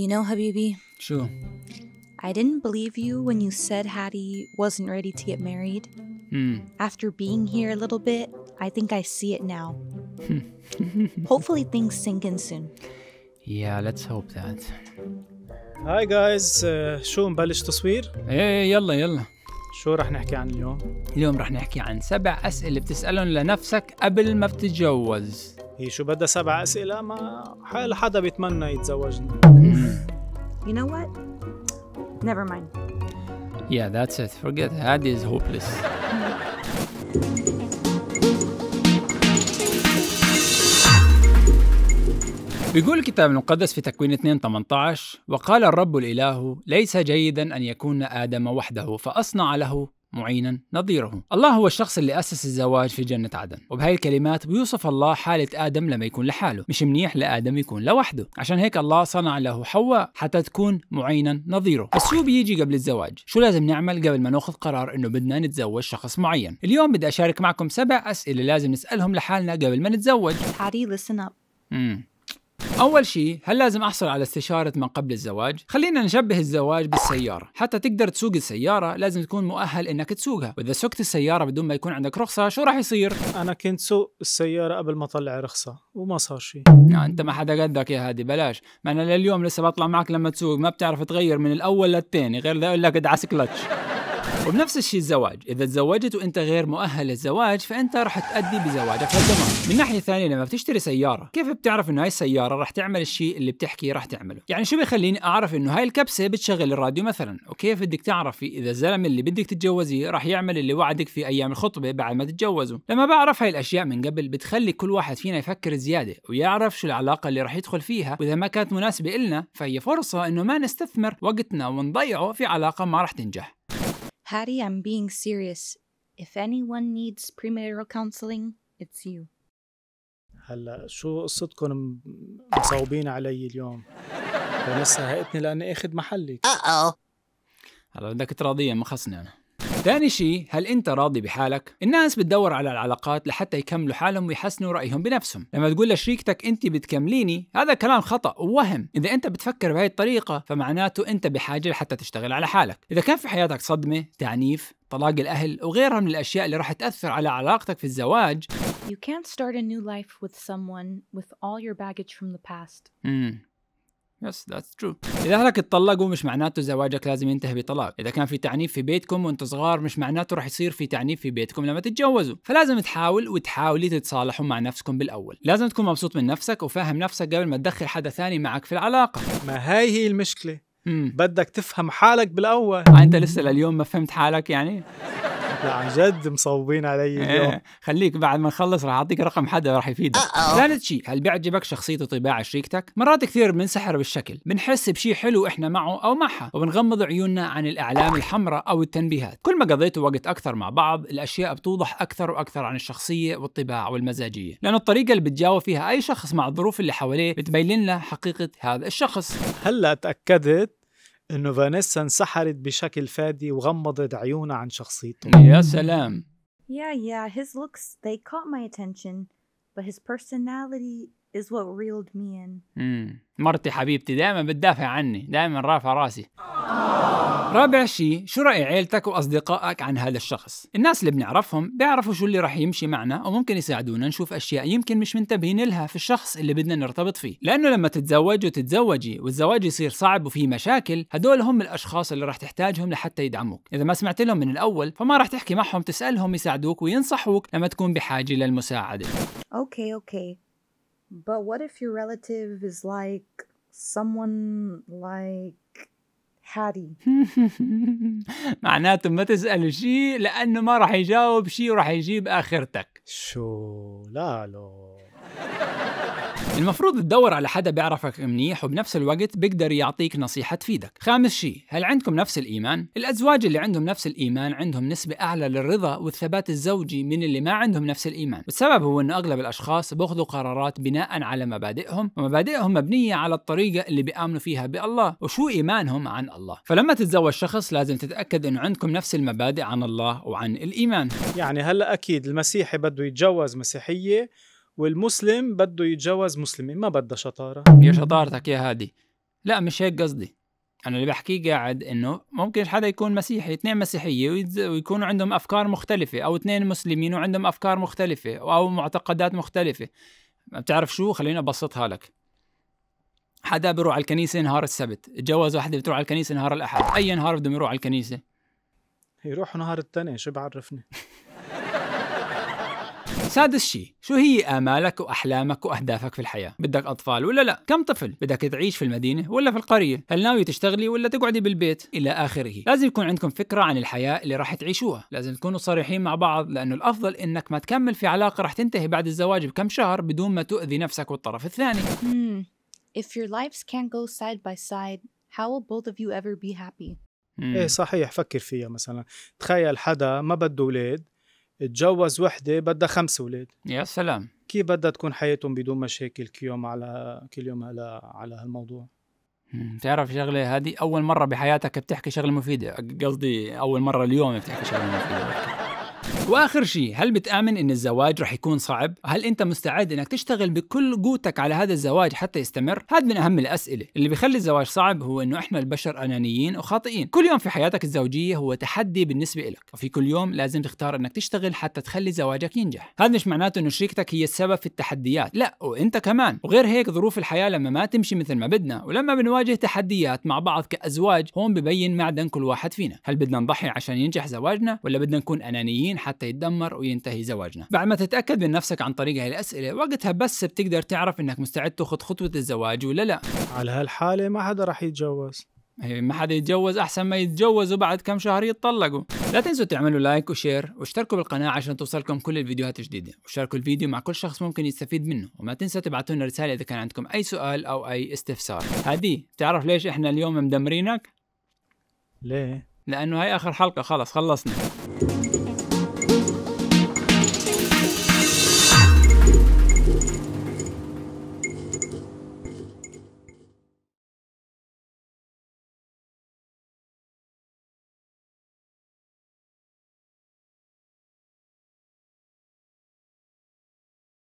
You know, Habibi. Sure. I didn't believe you when you said Hattie wasn't ready to get married. Hmm. After being here a little bit, I think I see it now. Hopefully, things sink in soon. Yeah, let's hope that. Hi guys, uh, شو نبلش تصوير؟ ايه يلا يلا شو رح نحكي عن اليوم؟ اليوم رح نحكي عن سبع أسئلة بتسألهم لنفسك قبل ما بتتجوز هي شو بدها سبع أسئلة ما حال حدا بيتمنى يتزوجنا you know what? Never mind. Yeah, that's it. Forget Had is hopeless. بيقول الكتاب المقدس في تكوين 2 18 وقال الرب الإله ليس جيدا أن يكون آدم وحده فأصنع له معينا نظيره الله هو الشخص اللي أسس الزواج في جنة عدن وبهاي الكلمات بيوصف الله حالة آدم لما يكون لحاله مش منيح لآدم يكون لوحده عشان هيك الله صنع له حواء حتى تكون معينا نظيره بس شو بيجي قبل الزواج شو لازم نعمل قبل ما ناخذ قرار انه بدنا نتزوج شخص معين اليوم بدي اشارك معكم سبع اسئله لازم نسالهم لحالنا قبل ما نتزوج How listen up? أول شيء هل لازم أحصل على استشارة من قبل الزواج؟ خلينا نشبه الزواج بالسيارة، حتى تقدر تسوق السيارة لازم تكون مؤهل إنك تسوقها، وإذا سوقت السيارة بدون ما يكون عندك رخصة شو راح يصير؟ أنا كنت سوق السيارة قبل ما أطلع رخصة وما صار شيء. لا أنت ما حدا قدك يا هادي بلاش، ما أنا لليوم لسه بطلع معك لما تسوق ما بتعرف تغير من الأول للثاني غير اذا أقول لك ادعس كلتش. وبنفس الشيء الزواج اذا تزوجت وانت غير مؤهل للزواج فانت راح تأدي بزواجك هالدمار من ناحيه ثانيه لما بتشتري سياره كيف بتعرف انه هاي السياره راح تعمل الشيء اللي بتحكي راح تعمله يعني شو بيخليني اعرف انه هاي الكبسه بتشغل الراديو مثلا وكيف بدك تعرفي اذا الزلمه اللي بدك تتجوزيه راح يعمل اللي وعدك في ايام الخطبه بعد ما تتجوزوا لما بعرف هاي الاشياء من قبل بتخلي كل واحد فينا يفكر زياده ويعرف شو العلاقه اللي راح يدخل فيها واذا ما كانت مناسبه إلنا فهي فرصه انه ما نستثمر وقتنا ونضيعه في علاقه ما راح تنجح Patty, I'm being serious. If anyone needs premarital counseling, it's you. هلا شو قصتكم مصوبين علي اليوم؟ لسه هقتني لاني اخذ محلك. اه هلا بدك تراضيه ما خصني انا. ثاني شيء هل انت راضي بحالك؟ الناس بتدور على العلاقات لحتى يكملوا حالهم ويحسنوا رايهم بنفسهم، لما تقول لشريكتك انت بتكمليني هذا كلام خطا ووهم، اذا انت بتفكر بهي الطريقه فمعناته انت بحاجه لحتى تشتغل على حالك، اذا كان في حياتك صدمه، تعنيف، طلاق الاهل وغيرها من الاشياء اللي راح تاثر على علاقتك في الزواج You can't start a new life with someone with all your baggage from the past. امم يس ذاتس ترو اذا اهلك اتطلقوا مش معناته زواجك لازم ينتهي بطلاق اذا كان في تعنيف في بيتكم وانتم صغار مش معناته راح يصير في تعنيف في بيتكم لما تتجوزوا فلازم تحاول وتحاولي تتصالحوا مع نفسكم بالاول لازم تكون مبسوط من نفسك وفاهم نفسك قبل ما تدخل حدا ثاني معك في العلاقه ما هاي هي المشكله مم. بدك تفهم حالك بالاول آه، انت لسه لليوم ما فهمت حالك يعني لا عن جد مصوبين علي إيه، اليوم خليك بعد ما نخلص راح اعطيك رقم حدا راح يفيدك ثالث أه، أه. شيء هل بيعجبك شخصيه وطباع شريكتك مرات كثير بنسحر بالشكل بنحس بشيء حلو احنا معه او معها وبنغمض عيوننا عن الاعلام الحمراء او التنبيهات كل ما قضيتوا وقت اكثر مع بعض الاشياء بتوضح اكثر واكثر عن الشخصيه والطباع والمزاجيه لانه الطريقه اللي بتجاوب فيها اي شخص مع الظروف اللي حواليه بتبين لنا حقيقه هذا الشخص هلا تاكدت انه فانيسا انسحرت بشكل فادي وغمضت عيونها عن شخصيته يا سلام Yeah, yeah, his looks they caught my attention, but his personality is what reeled me in. مرتي حبيبتي دائما بتدافع عني، دائما رافع راسي. رابع شيء شو رأي عيلتك وأصدقائك عن هذا الشخص؟ الناس اللي بنعرفهم بيعرفوا شو اللي رح يمشي معنا وممكن يساعدونا نشوف أشياء يمكن مش منتبهين لها في الشخص اللي بدنا نرتبط فيه لأنه لما تتزوج وتتزوجي والزواج يصير صعب وفيه مشاكل هدول هم الأشخاص اللي رح تحتاجهم لحتى يدعموك إذا ما سمعت لهم من الأول فما رح تحكي معهم تسألهم يساعدوك وينصحوك لما تكون بحاجة للمساعدة Okay, okay. But what if your relative is like someone like حاري معناته ما تسأله شيء لأنه ما راح يجاوب شيء وراح يجيب آخرتك شو لا لو المفروض تدور على حدا بيعرفك منيح وبنفس الوقت بيقدر يعطيك نصيحة تفيدك خامس شيء هل عندكم نفس الإيمان؟ الأزواج اللي عندهم نفس الإيمان عندهم نسبة أعلى للرضا والثبات الزوجي من اللي ما عندهم نفس الإيمان والسبب هو أنه أغلب الأشخاص بياخذوا قرارات بناء على مبادئهم ومبادئهم مبنية على الطريقة اللي بيآمنوا فيها بالله وشو إيمانهم عن الله فلما تتزوج شخص لازم تتأكد أنه عندكم نفس المبادئ عن الله وعن الإيمان يعني هلأ أكيد المسيحي بده يتجوز مسيحية والمسلم بده يتجوز مسلمة ما بدها شطارة يا شطارتك يا هادي لا مش هيك قصدي أنا اللي بحكيه قاعد إنه ممكن حدا يكون مسيحي اثنين مسيحية ويكونوا عندهم أفكار مختلفة أو اثنين مسلمين وعندهم أفكار مختلفة أو معتقدات مختلفة بتعرف شو خليني أبسطها لك حدا بيروح على الكنيسة نهار السبت اتجوز وحدة بتروح على الكنيسة نهار الأحد أي نهار بدهم يروح على الكنيسة يروحوا نهار الثاني شو بعرفني سادس شيء شو هي آمالك وأحلامك وأهدافك في الحياة بدك أطفال ولا لا كم طفل بدك تعيش في المدينة ولا في القرية هل ناوي تشتغلي ولا تقعدي بالبيت إلى آخره لازم يكون عندكم فكرة عن الحياة اللي راح تعيشوها لازم تكونوا صريحين مع بعض لأنه الأفضل إنك ما تكمل في علاقة راح تنتهي بعد الزواج بكم شهر بدون ما تؤذي نفسك والطرف الثاني hmm. If your lives can't go side by side, how will both of you ever be happy? Hmm. ايه صحيح فكر فيها مثلا تخيل حدا ما بده اولاد تجوز وحده بدها خمس اولاد يا سلام كيف بدها تكون حياتهم بدون مشاكل كل يوم على كل يوم على على هالموضوع بتعرف شغله هذه اول مره بحياتك بتحكي شغله مفيده قصدي اول مره اليوم بتحكي شغله مفيده واخر شيء هل بتامن ان الزواج رح يكون صعب هل انت مستعد انك تشتغل بكل قوتك على هذا الزواج حتى يستمر هذا من اهم الاسئله اللي بيخلي الزواج صعب هو انه احنا البشر انانيين وخاطئين كل يوم في حياتك الزوجيه هو تحدي بالنسبه لك وفي كل يوم لازم تختار انك تشتغل حتى تخلي زواجك ينجح هذا مش معناته انه شريكتك هي السبب في التحديات لا وانت كمان وغير هيك ظروف الحياه لما ما تمشي مثل ما بدنا ولما بنواجه تحديات مع بعض كازواج هون ببين معدن كل واحد فينا هل بدنا نضحي عشان ينجح زواجنا ولا بدنا نكون انانيين حتى يتدمر وينتهي زواجنا بعد ما تتاكد من نفسك عن طريق هاي الاسئله وقتها بس بتقدر تعرف انك مستعد تاخذ خطوه الزواج ولا لا على هالحاله ما حدا راح يتجوز إيه، ما حدا يتجوز احسن ما يتجوز وبعد كم شهر يتطلقوا لا تنسوا تعملوا لايك وشير واشتركوا بالقناة عشان توصلكم كل الفيديوهات الجديدة وشاركوا الفيديو مع كل شخص ممكن يستفيد منه وما تنسوا تبعتوا لنا رسالة إذا كان عندكم أي سؤال أو أي استفسار هادي بتعرف ليش إحنا اليوم مدمرينك؟ ليه؟ لأنه هاي آخر حلقة خلص خلصنا